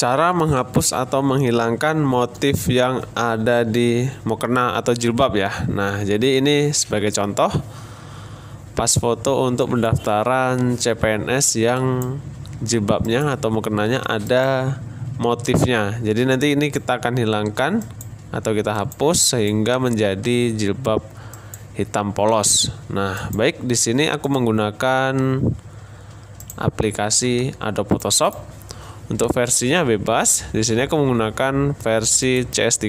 Cara menghapus atau menghilangkan motif yang ada di mukena atau jilbab ya. Nah, jadi ini sebagai contoh pas foto untuk pendaftaran CPNS yang jilbabnya atau mukenanya ada motifnya. Jadi nanti ini kita akan hilangkan atau kita hapus sehingga menjadi jilbab hitam polos. Nah, baik di sini aku menggunakan aplikasi Adobe Photoshop untuk versinya bebas, di sini aku menggunakan versi CS3.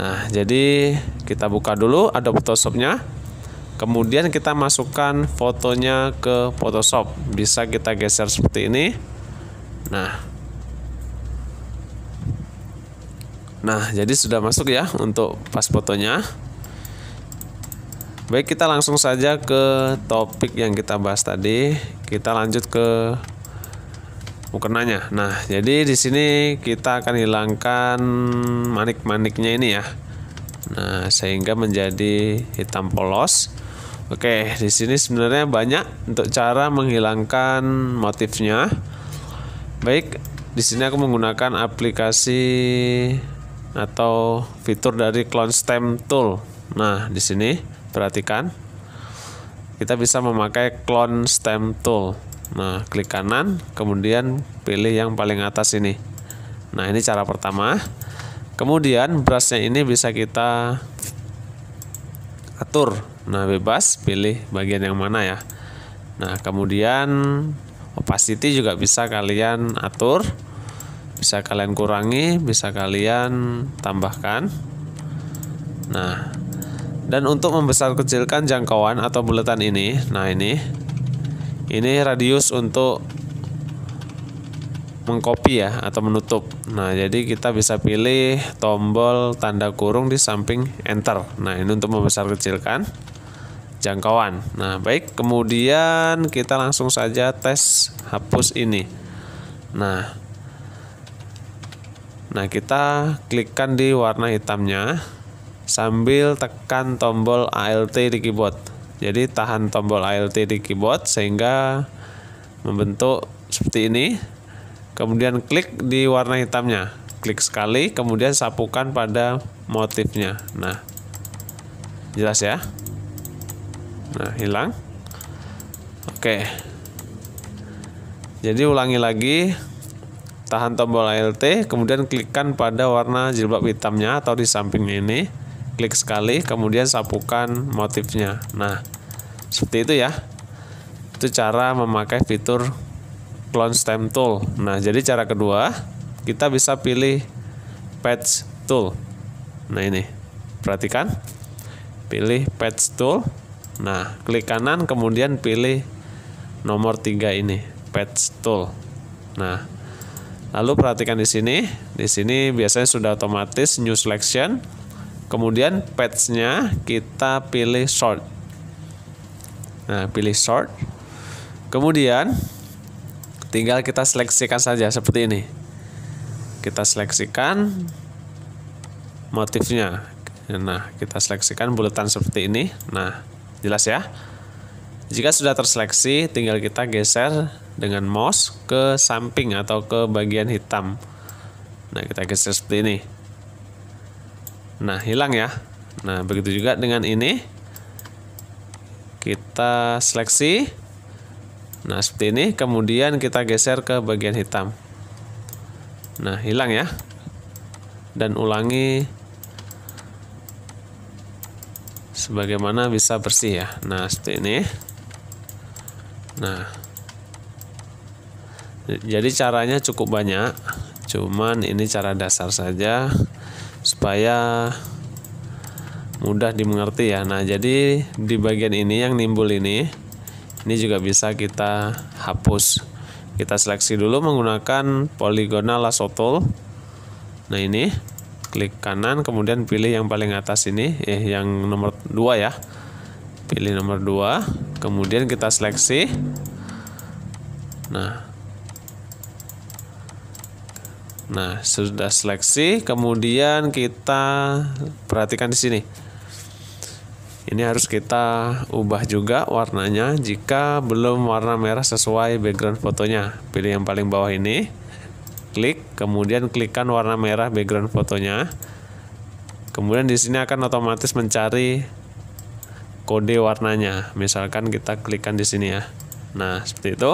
Nah, jadi kita buka dulu ada Photoshopnya. Kemudian kita masukkan fotonya ke Photoshop. Bisa kita geser seperti ini. Nah. Nah, jadi sudah masuk ya untuk pas fotonya. Baik, kita langsung saja ke topik yang kita bahas tadi. Kita lanjut ke mukernanya. Nah, jadi di sini kita akan hilangkan manik-maniknya ini ya. Nah, sehingga menjadi hitam polos. Oke, di sini sebenarnya banyak untuk cara menghilangkan motifnya. Baik, di sini aku menggunakan aplikasi atau fitur dari Clone Stamp Tool. Nah, di sini perhatikan kita bisa memakai Clone Stamp Tool. Nah, klik kanan, kemudian pilih yang paling atas ini. Nah, ini cara pertama. Kemudian brushnya ini bisa kita atur. Nah, bebas pilih bagian yang mana ya. Nah, kemudian opacity juga bisa kalian atur. Bisa kalian kurangi, bisa kalian tambahkan. Nah, dan untuk membesar kecilkan jangkauan atau buletan ini, nah ini ini radius untuk mengcopy ya atau menutup nah jadi kita bisa pilih tombol tanda kurung di samping enter nah ini untuk membesar kecilkan jangkauan nah baik kemudian kita langsung saja tes hapus ini nah nah kita klikkan di warna hitamnya sambil tekan tombol alt di keyboard jadi tahan tombol ALT di keyboard sehingga membentuk seperti ini. Kemudian klik di warna hitamnya. Klik sekali, kemudian sapukan pada motifnya. Nah, jelas ya? Nah, hilang. Oke. Jadi ulangi lagi. Tahan tombol ALT, kemudian klikkan pada warna jilbab hitamnya atau di samping ini klik sekali kemudian sapukan motifnya nah seperti itu ya itu cara memakai fitur clone stamp tool nah jadi cara kedua kita bisa pilih patch tool nah ini perhatikan pilih patch tool nah klik kanan kemudian pilih nomor tiga ini patch tool nah Lalu perhatikan di sini. Di sini biasanya sudah otomatis new selection. Kemudian patch kita pilih short. Nah, pilih short. Kemudian tinggal kita seleksikan saja seperti ini. Kita seleksikan motifnya. Nah, kita seleksikan bulatan seperti ini. Nah, jelas ya. Jika sudah terseleksi, tinggal kita geser dengan mouse ke samping atau ke bagian hitam. Nah, kita geser seperti ini. Nah, hilang ya. Nah, begitu juga dengan ini. Kita seleksi. Nah, seperti ini. Kemudian kita geser ke bagian hitam. Nah, hilang ya. Dan ulangi sebagaimana bisa bersih ya. Nah, seperti ini. Nah. Jadi caranya cukup banyak. Cuman ini cara dasar saja supaya mudah dimengerti ya. Nah, jadi di bagian ini yang nimbul ini ini juga bisa kita hapus. Kita seleksi dulu menggunakan poligonal lasso tool. Nah, ini klik kanan kemudian pilih yang paling atas ini eh yang nomor 2 ya. Pilih nomor 2, kemudian kita seleksi. Nah, Nah, sudah seleksi, kemudian kita perhatikan di sini. Ini harus kita ubah juga warnanya jika belum warna merah sesuai background fotonya. Pilih yang paling bawah ini. Klik, kemudian klikkan warna merah background fotonya. Kemudian di sini akan otomatis mencari kode warnanya. Misalkan kita klikkan di sini ya. Nah, seperti itu.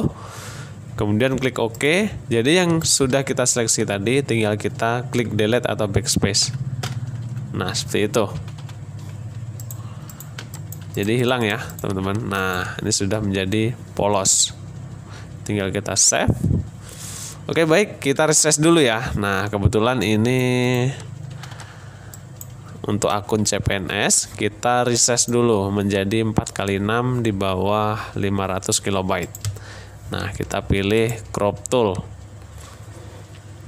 Kemudian klik OK. Jadi yang sudah kita seleksi tadi tinggal kita klik delete atau backspace. Nah, seperti itu. Jadi hilang ya, teman-teman. Nah, ini sudah menjadi polos. Tinggal kita save. Oke, baik, kita refresh dulu ya. Nah, kebetulan ini untuk akun CPNS kita reset dulu menjadi 4 x 6 di bawah 500 kilobyte. Nah, kita pilih crop tool.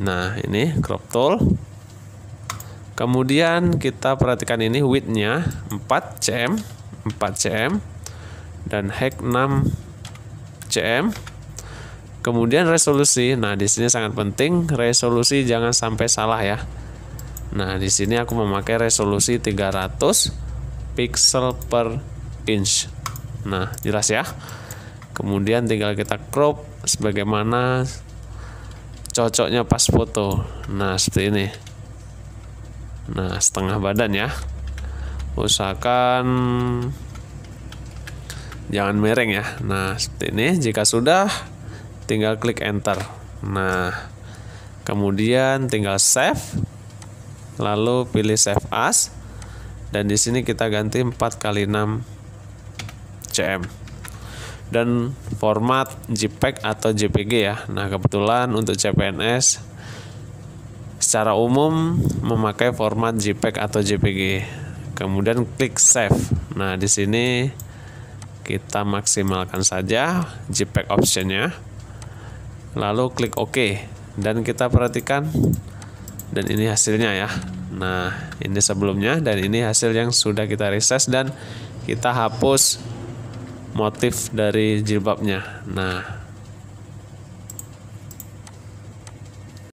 Nah, ini crop tool. Kemudian kita perhatikan ini width-nya 4 cm, 4 cm dan height 6 cm. Kemudian resolusi. Nah, di sini sangat penting resolusi jangan sampai salah ya. Nah, di sini aku memakai resolusi 300 pixel per inch. Nah, jelas ya kemudian tinggal kita crop sebagaimana cocoknya pas foto nah seperti ini nah setengah badan ya usahakan jangan mereng ya nah seperti ini jika sudah tinggal klik enter nah kemudian tinggal save lalu pilih save as dan di sini kita ganti 4 kali 6 cm dan format JPEG atau JPG ya. Nah, kebetulan untuk CPNS secara umum memakai format JPEG atau JPG. Kemudian klik save. Nah, di sini kita maksimalkan saja JPEG optionnya. Lalu klik OK dan kita perhatikan dan ini hasilnya ya. Nah, ini sebelumnya dan ini hasil yang sudah kita reses dan kita hapus motif dari jilbabnya. Nah,